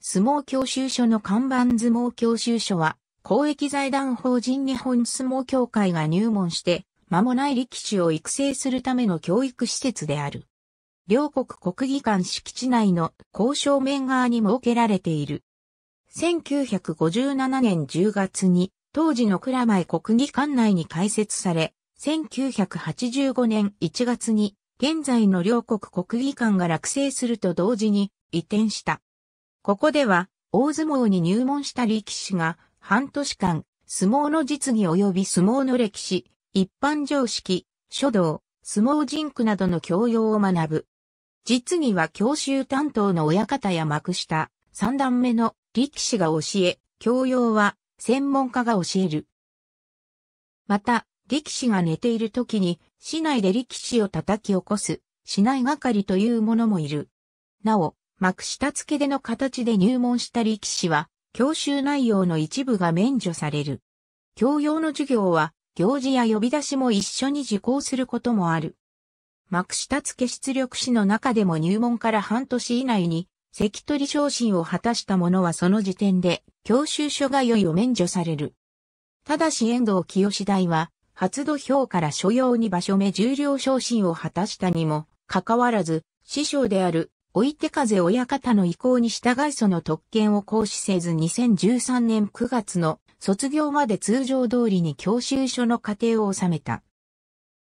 相撲教習所の看板相撲教習所は、公益財団法人日本相撲協会が入門して、間もない力士を育成するための教育施設である。両国国技館敷地内の交渉面側に設けられている。1957年10月に、当時の蔵前国技館内に開設され、1985年1月に、現在の両国国技館が落成すると同時に移転した。ここでは、大相撲に入門した力士が、半年間、相撲の実技及び相撲の歴史、一般常識、書道、相撲人句などの教養を学ぶ。実技は教習担当の親方や幕下、三段目の力士が教え、教養は専門家が教える。また、力士が寝ている時に、市内で力士を叩き起こす、市内係というものもいる。なお、幕下付けでの形で入門した力士は、教習内容の一部が免除される。教養の授業は、行事や呼び出しも一緒に受講することもある。幕下付け出力士の中でも入門から半年以内に、関取昇進を果たした者はその時点で、教習所がいを免除される。ただし遠藤清大は、初土俵から所要に場所目重量昇進を果たしたにも、かかわらず、師匠であるおいて風親方の意向に従いその特権を行使せず2013年9月の卒業まで通常通りに教習所の過程を収めた。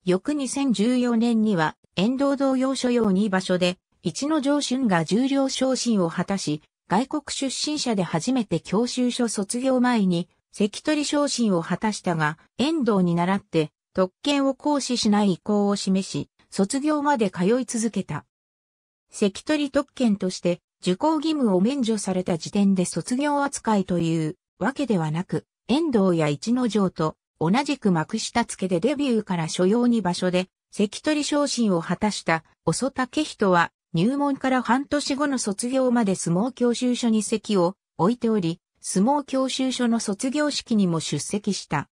翌2014年には、遠藤同様所用に場所で、一の上春が重量昇進を果たし、外国出身者で初めて教習所卒業前に、関取昇進を果たしたが、遠藤に倣って、特権を行使しない意向を示し、卒業まで通い続けた。関取特権として受講義務を免除された時点で卒業扱いというわけではなく、遠藤や一之丞と同じく幕下付でデビューから所要に場所で関取昇進を果たした遅竹人は入門から半年後の卒業まで相撲教習所に席を置いており、相撲教習所の卒業式にも出席した。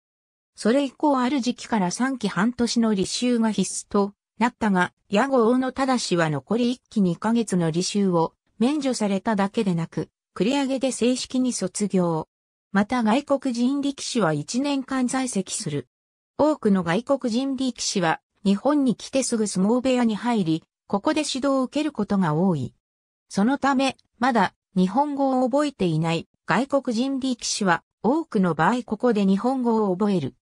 それ以降ある時期から3期半年の履修が必須となったが、屋号大野しは残り1期2ヶ月の履修を免除されただけでなく、繰り上げで正式に卒業。また外国人力士は1年間在籍する。多くの外国人力士は日本に来てすぐ相撲部屋に入り、ここで指導を受けることが多い。そのため、まだ日本語を覚えていない外国人力士は多くの場合ここで日本語を覚える。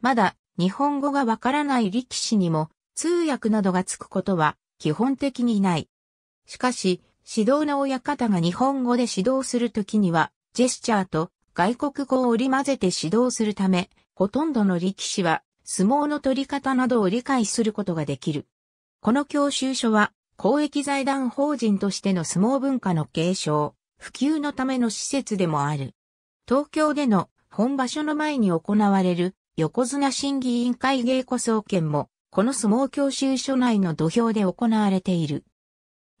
まだ日本語がわからない力士にも通訳などがつくことは基本的にない。しかし、指導の親方が日本語で指導するときには、ジェスチャーと外国語を織り交ぜて指導するため、ほとんどの力士は相撲の取り方などを理解することができる。この教習所は公益財団法人としての相撲文化の継承、普及のための施設でもある。東京での本場所の前に行われる横綱審議委員会稽古総研もこの相撲教習所内の土俵で行われている。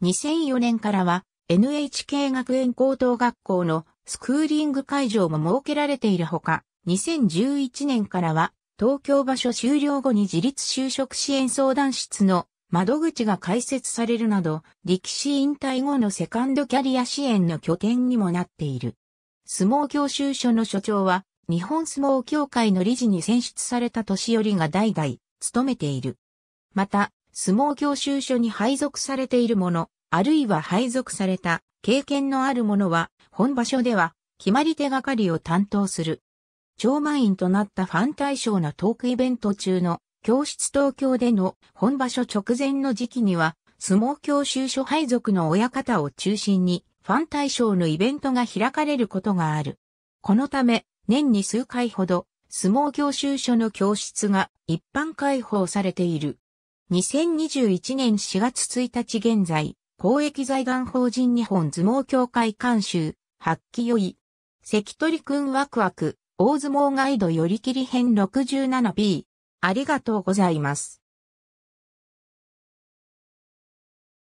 2004年からは NHK 学園高等学校のスクーリング会場も設けられているほか、2011年からは東京場所終了後に自立就職支援相談室の窓口が開設されるなど、力士引退後のセカンドキャリア支援の拠点にもなっている。相撲教習所の所長は、日本相撲協会の理事に選出された年寄りが代々、勤めている。また、相撲教習所に配属されている者、あるいは配属された経験のある者は、本場所では決まり手がかりを担当する。超満員となったファン対象のトークイベント中の教室東京での本場所直前の時期には、相撲教習所配属の親方を中心に、ファン対象のイベントが開かれることがある。このため、年に数回ほど、相撲教習所の教室が一般開放されている。2021年4月1日現在、公益財団法人日本相撲協会監修、発揮よい。関取くんワクワク、大相撲ガイドよりきり編 67B。ありがとうございます。